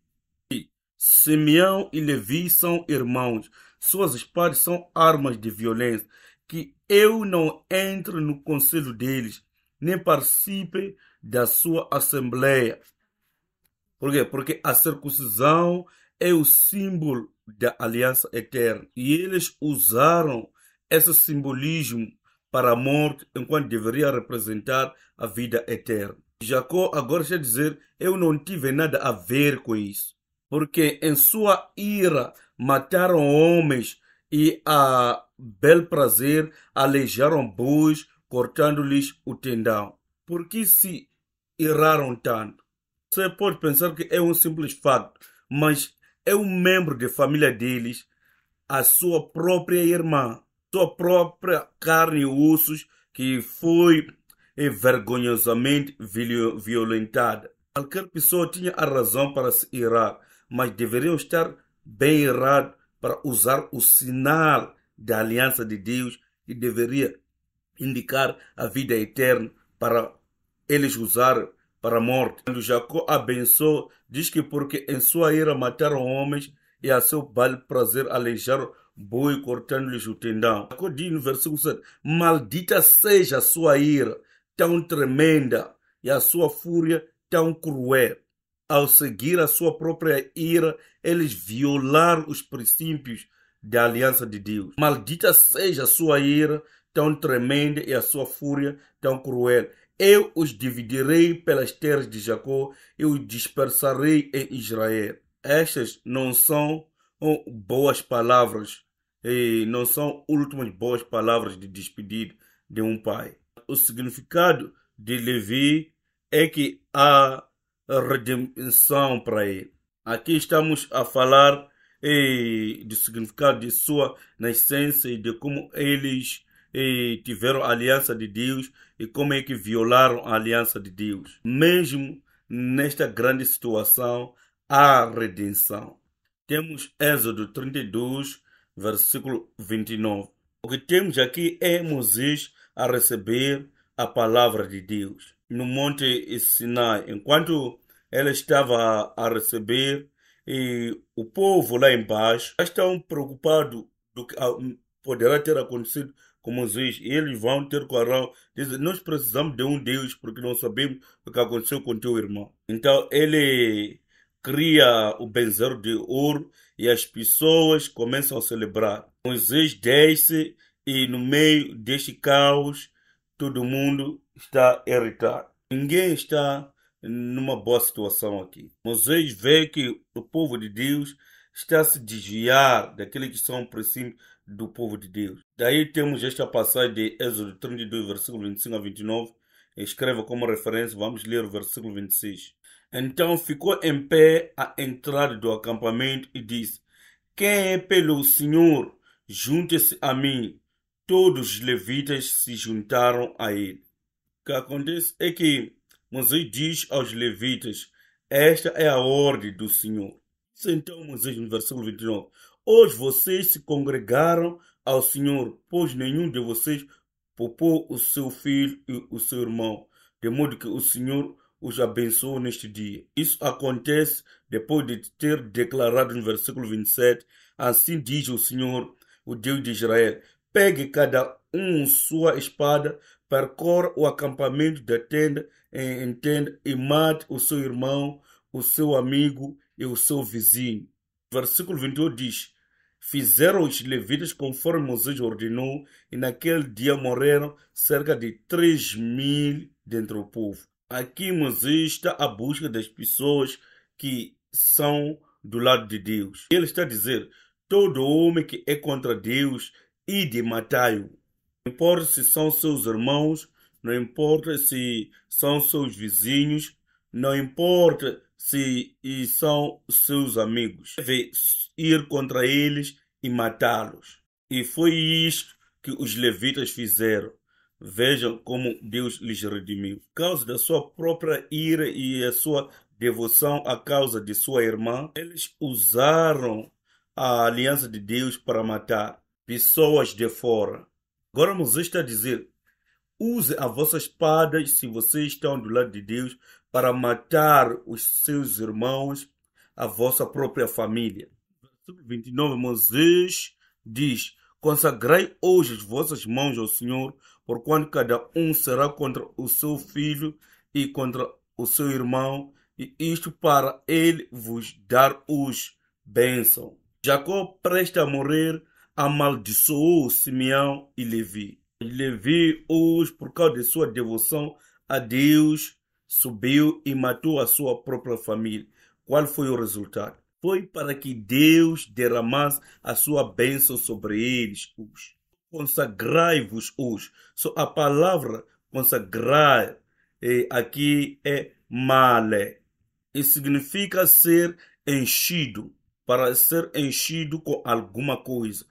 E Simeão e Levi são irmãos, suas espadas são armas de violência que eu não entre no conselho deles, nem participe da sua assembleia. Por quê? Porque a circuncisão é o símbolo da aliança eterna. E eles usaram esse simbolismo para a morte, enquanto deveria representar a vida eterna. Jacó agora quer dizer: Eu não tive nada a ver com isso, porque em sua ira mataram homens e a bel prazer, aleijaram bois, cortando-lhes o tendão. Por que se erraram tanto? Você pode pensar que é um simples fato, mas é um membro de família deles, a sua própria irmã, sua própria carne e ossos, que foi vergonhosamente violentada. Qualquer pessoa tinha a razão para se errar, mas deveriam estar bem errados para usar o sinal da aliança de Deus que deveria indicar a vida eterna para eles usar para a morte. Quando Jacó abençoou, diz que porque em sua ira mataram homens e a seu vale prazer aleijaram boi cortando-lhes o tendão. Jacó diz no versículo 7, Maldita seja a sua ira tão tremenda e a sua fúria tão cruel. Ao seguir a sua própria ira, eles violaram os princípios da aliança de Deus. Maldita seja a sua ira tão tremenda e é a sua fúria tão cruel. Eu os dividirei pelas terras de Jacó e os dispersarei em Israel. Estas não são oh, boas palavras, e não são últimas boas palavras de despedida de um pai. O significado de Levi é que há redenção para ele. Aqui estamos a falar e, do significado de sua nascença e de como eles e, tiveram a aliança de Deus e como é que violaram a aliança de Deus. Mesmo nesta grande situação, há redenção. Temos Êxodo 32, versículo 29. O que temos aqui é Moisés a receber a palavra de Deus no Monte Sinai. Enquanto ela estava a receber e o povo lá embaixo estão preocupados do que ah, poderá ter acontecido com Moisés. E eles vão ter coragem. Dizem, nós precisamos de um Deus porque não sabemos o que aconteceu com teu irmão. Então ele cria o benzeiro de ouro e as pessoas começam a celebrar. Moisés desce e no meio deste caos todo mundo está irritado. Ninguém está numa boa situação aqui. Moisés vê que o povo de Deus está a se desviar daqueles que são princípios do povo de Deus. Daí temos esta passagem de Êxodo 32, versículo 25 a 29. Escreva como referência, vamos ler o versículo 26. Então ficou em pé à entrada do acampamento e disse: Quem é pelo Senhor, junte-se a mim. Todos os levitas se juntaram a ele. O que acontece é que Moisés diz aos levitas: Esta é a ordem do Senhor. Então Moisés, no versículo 29, Hoje vocês se congregaram ao Senhor, pois nenhum de vocês poupou o seu filho e o seu irmão, de modo que o Senhor os abençoou neste dia. Isso acontece depois de ter declarado no versículo 27, assim diz o Senhor, o Deus de Israel: pegue cada um sua espada, percorre o acampamento da tenda, tenda e mate o seu irmão, o seu amigo e o seu vizinho. Versículo 28 diz: Fizeram os levitas conforme Moisés ordenou, e naquele dia morreram cerca de 3 mil dentre o povo. Aqui Moisés está à busca das pessoas que são do lado de Deus. Ele está a dizer: todo homem que é contra Deus, de matai-o. Não importa se são seus irmãos, não importa se são seus vizinhos, não importa se são seus amigos. Deve ir contra eles e matá-los. E foi isto que os levitas fizeram. Vejam como Deus lhes redimiu. Por causa da sua própria ira e a sua devoção à causa de sua irmã, eles usaram a aliança de Deus para matar pessoas de fora. Agora Moisés está a dizer: use a vossa espada, se vocês estão do lado de Deus, para matar os seus irmãos, a vossa própria família. Versículo 29, Moisés diz: Consagrai hoje as vossas mãos ao Senhor, porquanto cada um será contra o seu filho e contra o seu irmão, e isto para ele vos dar os bênção. Jacó presta a morrer, amaldiçoou Simeão e Levi. Levi hoje por causa de sua devoção a Deus, subiu e matou a sua própria família. Qual foi o resultado? Foi para que Deus derramasse a sua bênção sobre eles hoje. Consagrai-vos hoje. Só a palavra consagrar é, aqui é male. E significa ser enchido, para ser enchido com alguma coisa.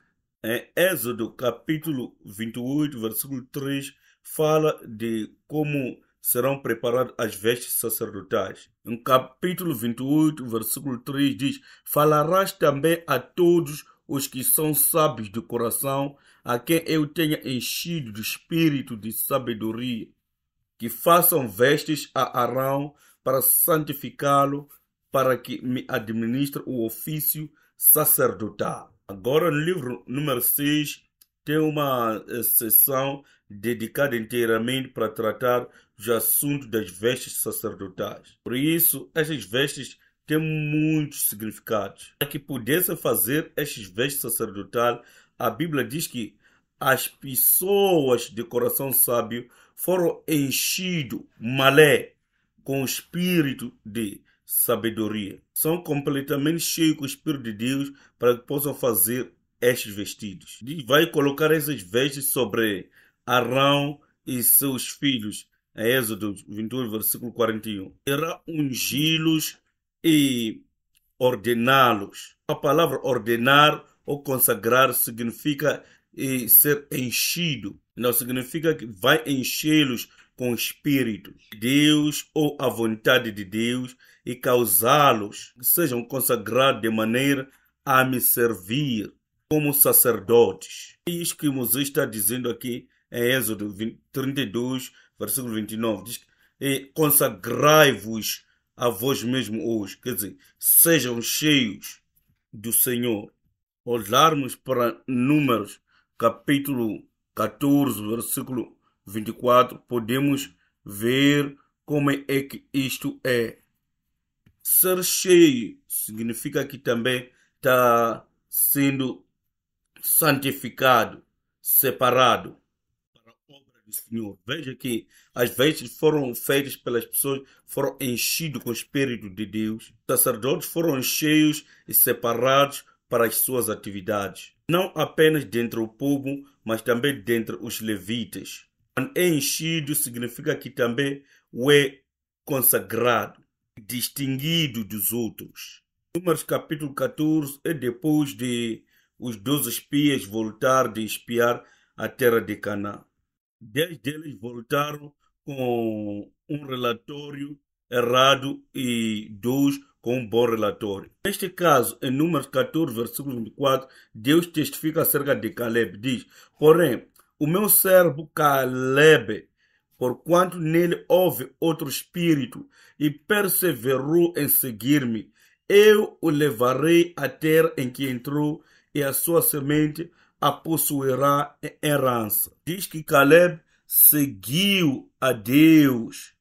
Em é, Êxodo capítulo 28, versículo 3, fala de como serão preparadas as vestes sacerdotais. No capítulo 28, versículo 3 diz: Falarás também a todos os que são sábios de coração, a quem eu tenha enchido do espírito de sabedoria, que façam vestes a Arão para santificá-lo, para que me administre o ofício sacerdotal. Agora, no livro número 6, tem uma eh, sessão dedicada inteiramente para tratar do assunto das vestes sacerdotais. Por isso, estas vestes têm muitos significados. Para que pudesse fazer estas vestes sacerdotais, a Bíblia diz que as pessoas de coração sábio foram enchidas, malé, com o espírito de sabedoria são completamente cheios com o Espírito de Deus para que possam fazer estes vestidos. E vai colocar essas vestes sobre Arão e seus filhos. Em Êxodo 21, versículo 41. Era ungi-los e ordená-los. A palavra ordenar ou consagrar significa eh, ser enchido. Não significa que vai enchê-los com espíritos, de Deus ou a vontade de Deus e causá-los que sejam consagrados de maneira a me servir como sacerdotes. É isso que Moisés está dizendo aqui em Êxodo 20, 32, versículo 29. Diz que consagrai-vos a vós mesmo hoje. Quer dizer, sejam cheios do Senhor. Olharmos para Números, capítulo 14, versículo 24, podemos ver como é que isto é. Ser cheio significa que também está sendo santificado, separado para a obra do Senhor. Veja que as vestes foram feitas pelas pessoas, foram enchidas com o Espírito de Deus. Os sacerdotes foram cheios e separados para as suas atividades, não apenas dentro do povo, mas também dentro dos levitas. Enchido significa que também o é consagrado, distinguido dos outros. Números capítulo 14 é depois de os 12 espias voltar de espiar a terra de Canaã. Dez deles voltaram com um relatório errado e dois com um bom relatório. Neste caso, em Números 14, versículo 24, Deus testifica acerca de Caleb, diz, porém, o meu servo Caleb, porquanto nele houve outro espírito e perseverou em seguir-me, eu o levarei à terra em que entrou e a sua semente a possuirá em herança. Diz que Caleb seguiu a Deus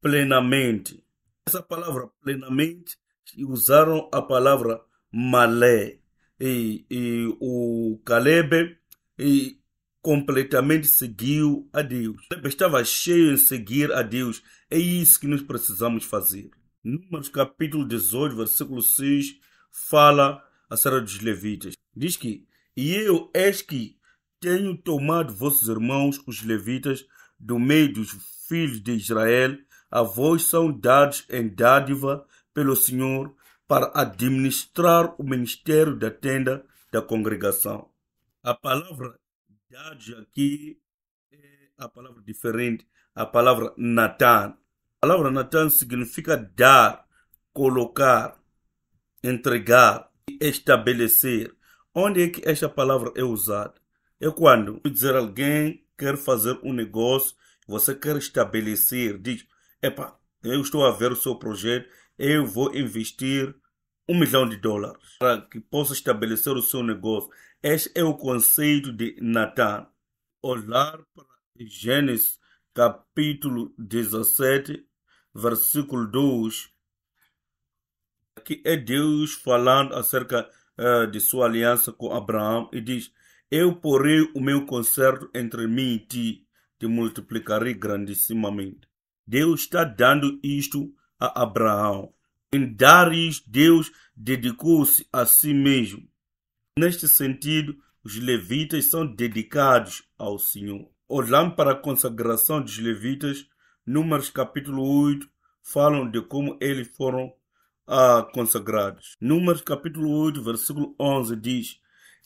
plenamente. Essa palavra plenamente usaram a palavra malé. E, e o Caleb e completamente seguiu a Deus. Estava cheio em seguir a Deus. É isso que nós precisamos fazer. Números capítulo 18, versículo 6, fala a Sera dos levitas. Diz que, e eu és que tenho tomado vossos irmãos, os levitas, do meio dos filhos de Israel, a vós são dados em dádiva pelo Senhor para administrar o ministério da tenda da congregação. A palavra que aqui é a palavra diferente, a palavra Natan. A palavra Natan significa dar, colocar, entregar, estabelecer. Onde é que esta palavra é usada? É quando dizer alguém quer fazer um negócio, você quer estabelecer, diz, epa, eu estou a ver o seu projeto, eu vou investir um milhão de dólares para que possa estabelecer o seu negócio. Este é o conceito de Natal. Olhar para Gênesis capítulo 17, versículo 2, que é Deus falando acerca uh, de sua aliança com Abraão e diz: Eu porei o meu conserto entre mim e ti, te multiplicarei grandissimamente. Deus está dando isto a Abraão. Em dar isto, Deus dedicou-se a si mesmo. Neste sentido, os levitas são dedicados ao Senhor. Olhando para a consagração dos levitas, Números capítulo 8 falam de como eles foram ah, consagrados. Números capítulo 8, versículo 11 diz: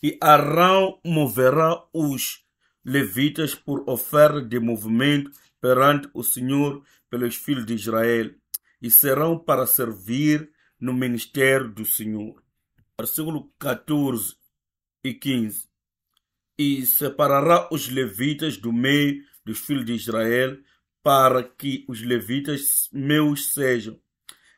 E Arão moverá os levitas por oferta de movimento perante o Senhor pelos filhos de Israel, e serão para servir no ministério do Senhor. Versículo 14 e 15. E separará os levitas do meio dos filhos de Israel, para que os levitas meus sejam.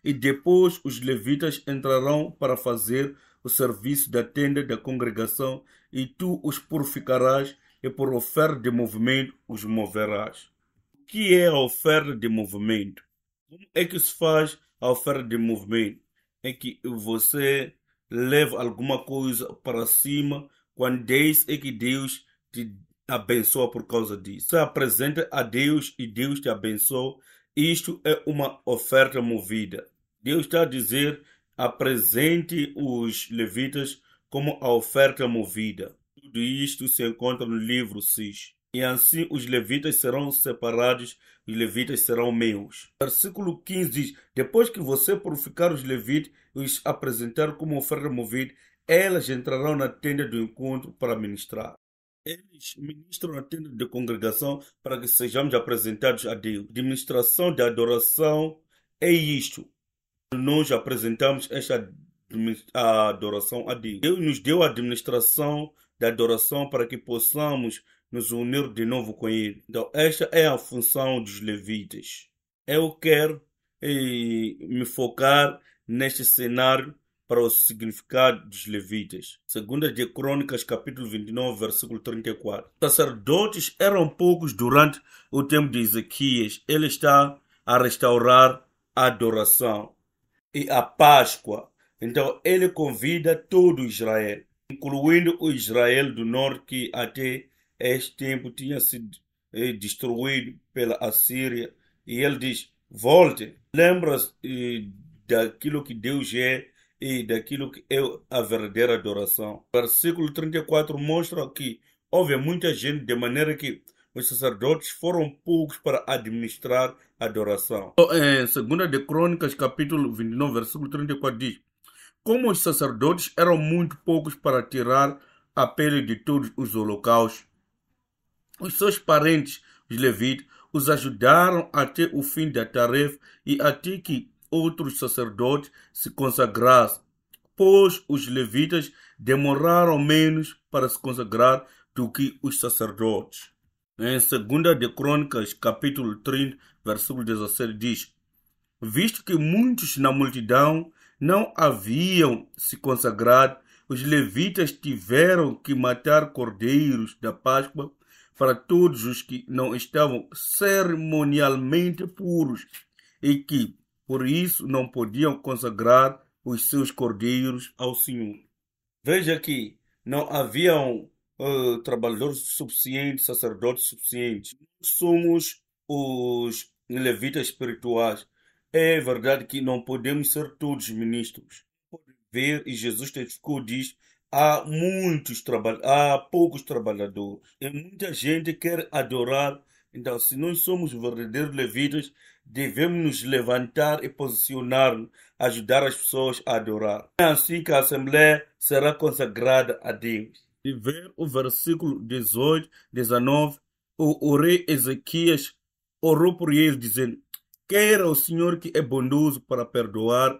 E depois os levitas entrarão para fazer o serviço da tenda da congregação, e tu os purificarás, e por oferta de movimento os moverás. O que é a oferta de movimento? Como é que se faz a oferta de movimento? É que você leve alguma coisa para cima, quando diz é que Deus te abençoa por causa disso. Se apresenta a Deus e Deus te abençoa, isto é uma oferta movida. Deus está a dizer: apresente os levitas como a oferta movida. Tudo isto se encontra no livro 6 e assim os levitas serão separados, os levitas serão meus. Versículo 15 diz: Depois que você purificar os levitas e os apresentar como oferta removida, elas entrarão na tenda do encontro para ministrar. Eles ministram a tenda de congregação para que sejamos apresentados a Deus. Administração de adoração é isto. Nós apresentamos esta adoração a Deus. Deus nos deu a administração da adoração para que possamos nos unir de novo com ele. Então, esta é a função dos levitas. Eu quero e, eh, me focar neste cenário para o significado dos levitas. Segunda de Crônicas, capítulo 29, versículo 34. Os sacerdotes eram poucos durante o tempo de Ezequias. Ele está a restaurar a adoração e a Páscoa. Então ele convida todo Israel, incluindo o Israel do norte que até este templo tinha sido eh, destruído pela Assíria. E ele diz: volte, lembra-se eh, daquilo que Deus é e daquilo que é a verdadeira adoração. versículo 34 mostra que houve muita gente, de maneira que os sacerdotes foram poucos para administrar a adoração. Em então, 2 eh, de Crônicas, capítulo 29, versículo 34 diz, Como os sacerdotes eram muito poucos para tirar a pele de todos os holocaustos, os seus parentes, os levitas, os ajudaram até o fim da tarefa e até que outros sacerdotes se consagrassem, pois os levitas demoraram menos para se consagrar do que os sacerdotes. Em 2 de Crônicas, capítulo 30, versículo 17 diz: Visto que muitos na multidão não haviam se consagrado, os levitas tiveram que matar cordeiros da Páscoa para todos os que não estavam cerimonialmente puros e que, por isso, não podiam consagrar os seus cordeiros ao Senhor. Veja que não haviam uh, trabalhadores suficientes, sacerdotes suficientes. Somos os levitas espirituais. É verdade que não podemos ser todos ministros. Ver, e Jesus testificou diz há muitos há poucos trabalhadores e muita gente quer adorar. Então, se nós somos verdadeiros levitas, devemos nos levantar e posicionar, ajudar as pessoas a adorar. É assim que a Assembleia será consagrada a Deus. E ver o versículo 18, 19, o, o rei Ezequias orou por eles, dizendo: Queira o Senhor que é bondoso para perdoar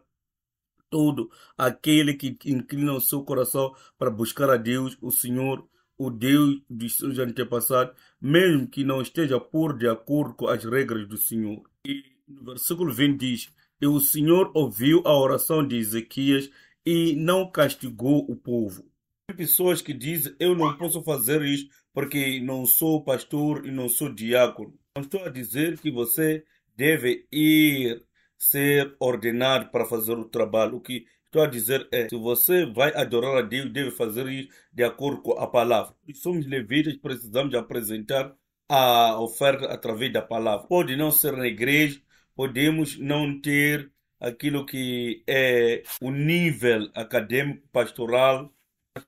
todo aquele que inclina o seu coração para buscar a Deus, o Senhor, o Deus dos seus antepassados, mesmo que não esteja por de acordo com as regras do Senhor. E no versículo 20 diz: E o Senhor ouviu a oração de Ezequias e não castigou o povo. Tem pessoas que dizem: Eu não posso fazer isso porque não sou pastor e não sou diácono. Não estou a dizer que você deve ir ser ordenado para fazer o trabalho. O que estou a dizer é: se você vai adorar a Deus, deve fazer isso de acordo com a palavra. Somos levitas, precisamos apresentar a oferta através da palavra. Pode não ser na igreja, podemos não ter aquilo que é o nível acadêmico pastoral,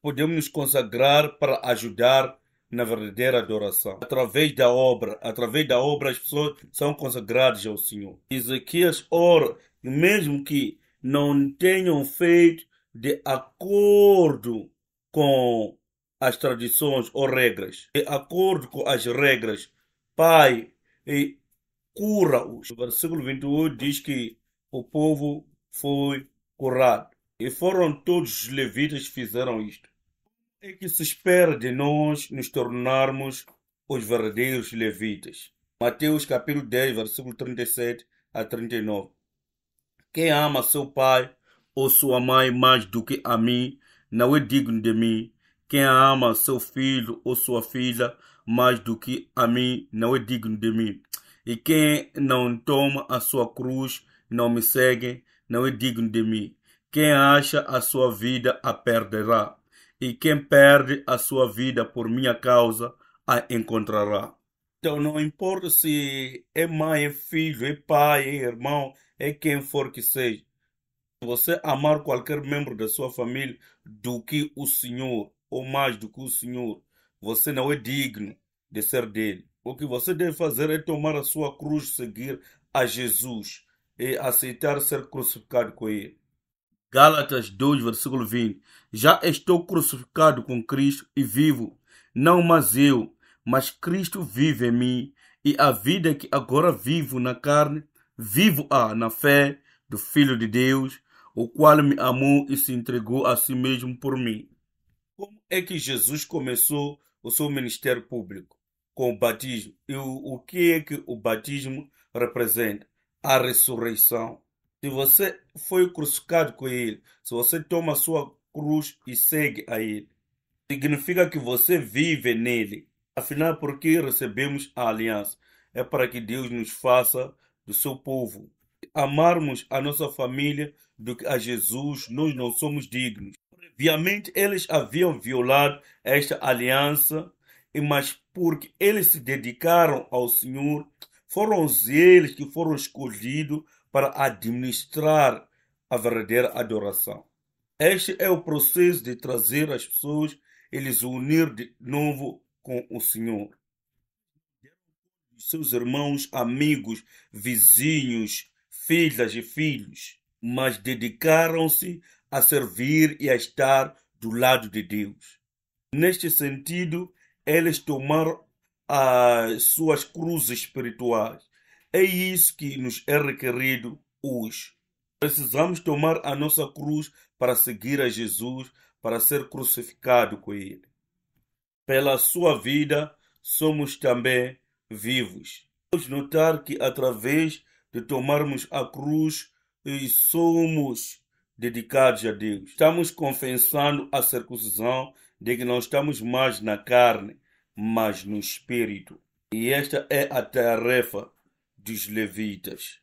podemos nos consagrar para ajudar na verdadeira adoração. Através da obra, através da obra as pessoas são consagradas ao Senhor. Ezequias ora, mesmo que não tenham feito de acordo com as tradições ou regras, de acordo com as regras, Pai, e cura-os. O versículo 28 diz que o povo foi curado. E foram todos os levitas que fizeram isto é que se espera de nós nos tornarmos os verdadeiros levitas. Mateus capítulo 10, versículo 37 a 39. Quem ama seu pai ou sua mãe mais do que a mim, não é digno de mim. Quem ama seu filho ou sua filha mais do que a mim, não é digno de mim. E quem não toma a sua cruz, não me segue, não é digno de mim. Quem acha a sua vida, a perderá e quem perde a sua vida por minha causa a encontrará. Então, não importa se é mãe, é filho, é pai, é irmão, é quem for que seja. Você amar qualquer membro da sua família do que o Senhor, ou mais do que o Senhor, você não é digno de ser dele. O que você deve fazer é tomar a sua cruz, seguir a Jesus e aceitar ser crucificado com ele. Gálatas 2, versículo 20. Já estou crucificado com Cristo e vivo, não mais eu, mas Cristo vive em mim, e a vida que agora vivo na carne, vivo-a na fé do Filho de Deus, o qual me amou e se entregou a si mesmo por mim. Como é que Jesus começou o seu ministério público? Com o batismo. E o, o que é que o batismo representa? A ressurreição. Se você foi crucificado com Ele, se você toma a sua cruz e segue a Ele, significa que você vive nele. Afinal, porque recebemos a aliança? É para que Deus nos faça do seu povo. Amarmos a nossa família do que a Jesus, nós não somos dignos. Obviamente, eles haviam violado esta aliança, mas porque eles se dedicaram ao Senhor, foram eles que foram escolhidos para administrar a verdadeira adoração. Este é o processo de trazer as pessoas e lhes unir de novo com o Senhor. Seus irmãos, amigos, vizinhos, filhas e filhos, mas dedicaram-se a servir e a estar do lado de Deus. Neste sentido, eles tomaram as suas cruzes espirituais é isso que nos é requerido hoje. Precisamos tomar a nossa cruz para seguir a Jesus, para ser crucificado com Ele. Pela sua vida, somos também vivos. Vamos notar que através de tomarmos a cruz, somos dedicados a Deus. Estamos confessando a circuncisão de que não estamos mais na carne, mas no espírito. E esta é a tarefa dos levitas.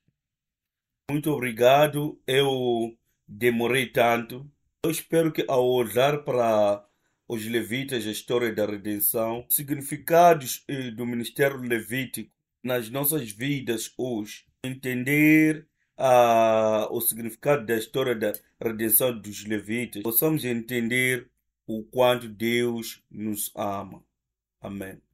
Muito obrigado, eu demorei tanto. Eu espero que ao olhar para os levitas, a história da redenção, significados eh, do ministério levítico nas nossas vidas hoje, entender ah, o significado da história da redenção dos levitas, possamos entender o quanto Deus nos ama. Amém.